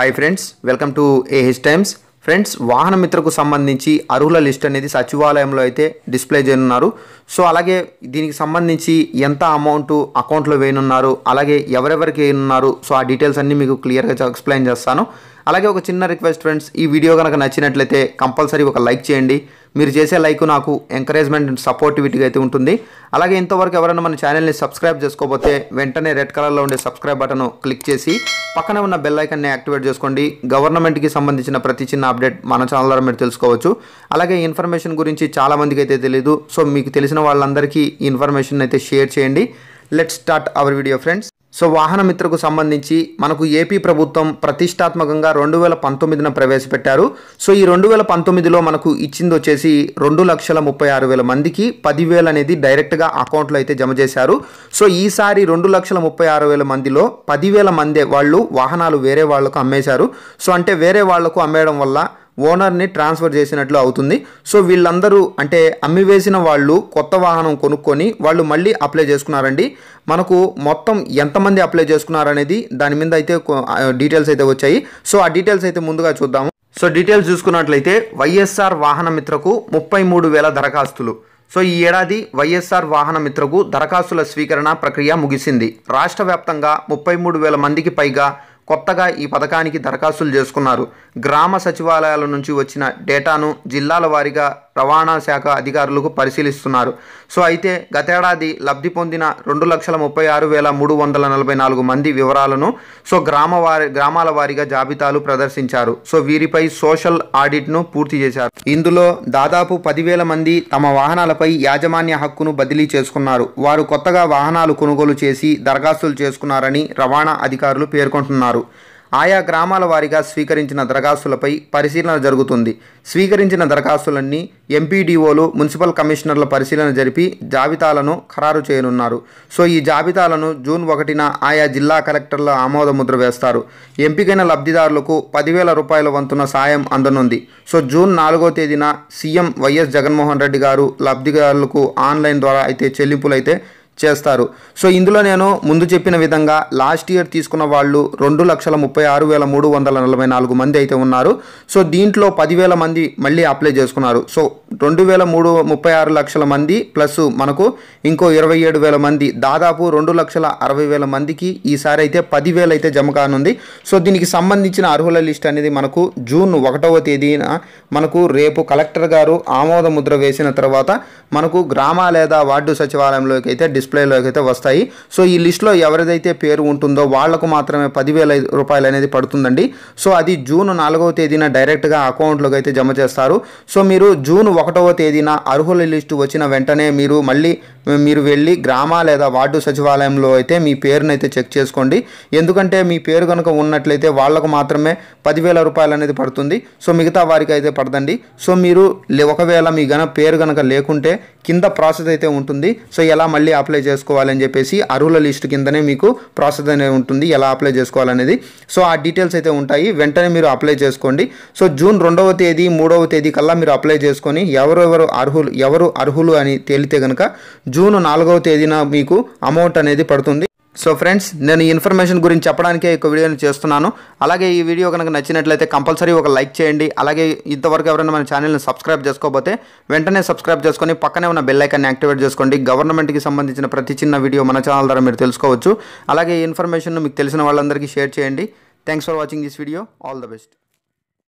hi friends welcome to A H times friends వాహన మిత్రకు సంబంధించి అర్హుల లిస్ట్ అనేది సచివాలయంలో అయితే డిస్ప్లే చేయనున్నారు సో అలాగే దీనికి సంబంధించి ఎంత అమౌంట్ అకౌంట్లో వేయనున్నారు అలాగే ఎవరెవరికి వేయనున్నారు సో ఆ డీటెయిల్స్ అన్నీ మీకు క్లియర్గా ఎక్స్ప్లెయిన్ చేస్తాను అలాగే ఒక చిన్న రిక్వెస్ట్ ఫ్రెండ్స్ ఈ వీడియో కనుక నచ్చినట్లయితే కంపల్సరీ ఒక లైక్ చేయండి మీరు చేసే లైక్ నాకు ఎంకరేజ్మెంట్ అండ్ సపోర్టివిటీగా అయితే ఉంటుంది అలాగే ఇంతవరకు ఎవరైనా మన ఛానల్ని సబ్స్క్రైబ్ చేసుకోకపోతే వెంటనే రెడ్ కలర్లో ఉండే సబ్స్క్రైబ్ బటన్ క్లిక్ చేసి పక్కన ఉన్న బెల్ ఐకన్ని యాక్టివేట్ చేసుకోండి గవర్నమెంట్కి సంబంధించిన ప్రతి చిన్న అప్డేట్ మన ఛానల్ ద్వారా మీరు తెలుసుకోవచ్చు అలాగే ఇన్ఫర్మేషన్ గురించి చాలామందికి అయితే తెలియదు సో మీకు తెలిసిన వాళ్ళందరికీ ఇన్ఫర్మేషన్ అయితే షేర్ చేయండి let start our video friends so వాహనమిత్రకు సంబంధించి మనకు ఏపీ ప్రభుత్వం ప్రతిష్టాత్మకంగా రెండు వేల పంతొమ్మిదిన ప్రవేశపెట్టారు సో ఈ రెండు వేల పంతొమ్మిదిలో మనకు ఇచ్చింది వచ్చేసి రెండు లక్షల ముప్పై ఆరు వేల మందికి పదివేలు అనేది డైరెక్ట్గా అకౌంట్లో అయితే జమ చేశారు సో ఈసారి రెండు లక్షల ముప్పై ఆరు వేల మందిలో పదివేల మందే వాళ్ళు వాహనాలు వేరే వాళ్లకు అమ్మేశారు సో అంటే వేరే వాళ్లకు అమ్మేయడం వల్ల ఓనర్ని ట్రాన్స్ఫర్ చేసినట్లు అవుతుంది సో వీళ్ళందరూ అంటే అమ్మివేసిన వాళ్ళు కొత్త వాహనం కొనుక్కొని వాళ్ళు మళ్ళీ అప్లై చేసుకున్నారండి మనకు మొత్తం ఎంతమంది అప్లై చేసుకున్నారనేది దాని మీద అయితే డీటెయిల్స్ అయితే వచ్చాయి సో ఆ డీటెయిల్స్ అయితే ముందుగా చూద్దాము సో డీటెయిల్స్ చూసుకున్నట్లయితే వైఎస్ఆర్ వాహన మిత్రకు ముప్పై మూడు వేల దరఖాస్తులు సో ఈ ఏడాది వైఎస్ఆర్ వాహన మిత్రకు దరఖాస్తుల స్వీకరణ ప్రక్రియ ముగిసింది రాష్ట్ర వ్యాప్తంగా ముప్పై మూడు వేల మందికి పైగా కొత్తగా ఈ పథకానికి దరఖాస్తులు చేసుకున్నారు గ్రామ సచివాలయాల నుంచి వచ్చిన డేటాను జిల్లాల వారీగా రవాణా శాఖ అధికారులకు పరిశీలిస్తున్నారు సో అయితే గతేడాది లబ్ధి పొందిన రెండు లక్షల ముప్పై ఆరు వేల మూడు వందల నలభై నాలుగు మంది వివరాలను సో గ్రామ వారి గ్రామాల వారీగా జాబితాలు ప్రదర్శించారు సో వీరిపై సోషల్ ఆడిట్ను పూర్తి చేశారు ఇందులో దాదాపు పదివేల మంది తమ వాహనాలపై యాజమాన్య హక్కును బదిలీ చేసుకున్నారు వారు కొత్తగా వాహనాలు కొనుగోలు చేసి దరఖాస్తులు చేసుకున్నారని రవాణా అధికారులు పేర్కొంటున్నారు ఆయా గ్రామాల వారీగా స్వీకరించిన దరఖాస్తులపై పరిశీలన జరుగుతుంది స్వీకరించిన దరఖాస్తులన్నీ ఎంపీడీఓలు మున్సిపల్ కమిషనర్ల పరిశీలన జరిపి జాబితాలను ఖరారు చేయనున్నారు సో ఈ జాబితాలను జూన్ ఒకటిన ఆయా జిల్లా కలెక్టర్ల ఆమోదముద్ర వేస్తారు ఎంపికైన లబ్ధిదారులకు పదివేల రూపాయల వంతున సాయం అందనుంది సో జూన్ నాలుగో తేదీన సీఎం వైఎస్ జగన్మోహన్ రెడ్డి గారు లబ్ధిదారులకు ఆన్లైన్ ద్వారా అయితే చెల్లింపులు అయితే చేస్తారు సో ఇందులో నేను ముందు చెప్పిన విధంగా లాస్ట్ ఇయర్ తీసుకున్న వాళ్ళు రెండు లక్షల ముప్పై ఆరు వేల మూడు వందల నలభై నాలుగు మంది అయితే ఉన్నారు సో దీంట్లో పదివేల మంది మళ్ళీ అప్లై చేసుకున్నారు సో రెండు వేల మూడు ముప్పై ఆరు లక్షల మంది ప్లస్ మనకు ఇంకో ఇరవై ఏడు వేల మంది దాదాపు రెండు లక్షల అరవై వేల మందికి ఈసారి అయితే పదివేలు అయితే జమ కానుంది సో దీనికి సంబంధించిన అర్హుల లిస్ట్ అనేది మనకు జూన్ ఒకటవ తేదీన మనకు రేపు కలెక్టర్ గారు ఆమోద ముద్ర వేసిన తర్వాత మనకు గ్రామ లేదా వార్డు సచివాలయంలోకి అయితే డిస్ డిస్ప్లేలోకి అయితే వస్తాయి సో ఈ లిస్ట్లో ఎవరిదైతే పేరు ఉంటుందో వాళ్లకు మాత్రమే పదివేల రూపాయలు అనేది పడుతుందండి సో అది జూన్ నాలుగవ తేదీన డైరెక్ట్గా అకౌంట్లోకి అయితే జమ చేస్తారు సో మీరు జూన్ ఒకటవ తేదీన అర్హుల లిస్టు వచ్చిన వెంటనే మీరు మళ్ళీ మీరు వెళ్ళి గ్రామ లేదా వార్డు సచివాలయంలో అయితే మీ పేరును అయితే చెక్ చేసుకోండి ఎందుకంటే మీ పేరు కనుక ఉన్నట్లయితే వాళ్లకు మాత్రమే పదివేల రూపాయలు అనేది పడుతుంది సో మిగతా వారికి అయితే పడదండి సో మీరు ఒకవేళ మీ గన పేరు కనుక లేకుంటే కింద ప్రాసెస్ అయితే ఉంటుంది సో ఎలా మళ్ళీ అప్లై అప్లై చేసుకోవాలని చెప్పేసి అర్హుల లిస్ట్ కిందనే మీకు ప్రాసెస్ అనేది ఉంటుంది ఎలా అప్లై చేసుకోవాలనేది సో ఆ డీటెయిల్స్ అయితే ఉంటాయి వెంటనే మీరు అప్లై చేసుకోండి సో జూన్ రెండవ తేదీ మూడవ తేదీ కల్లా మీరు అప్లై చేసుకొని ఎవరెవరు అర్హులు ఎవరు అర్హులు అని తేలితే కనుక జూన్ నాలుగవ తేదీన మీకు అమౌంట్ అనేది పడుతుంది సో ఫ్రెండ్స్ నేను ఈ ఇన్ఫర్మేషన్ గురించి చెప్పడానికే ఒక వీడియోని చేస్తున్నాను అలాగే ఈ వీడియో కనుక నచ్చినట్లయితే కంపల్సరీ ఒక లైక్ చేయండి అలాగే ఇంతవరకు ఎవరైనా మన ఛానల్ని సబ్స్క్రైబ్ చేసుకోకపోతే వెంటనే సబ్స్క్రైబ్ చేసుకొని పక్కనే ఉన్న బెల్లైకాన్ని యాక్టివేట్ చేసుకోండి గవర్నమెంట్కి సంబంధించిన ప్రతి చిన్న వీడియో మన ఛానల్ ద్వారా మీరు తెలుసుకోవచ్చు అలాగే ఈ ఇన్ఫర్మేషన్ మీకు తెలిసిన వాళ్ళందరికీ షేర్ చేయండి thanks for watching this video all the best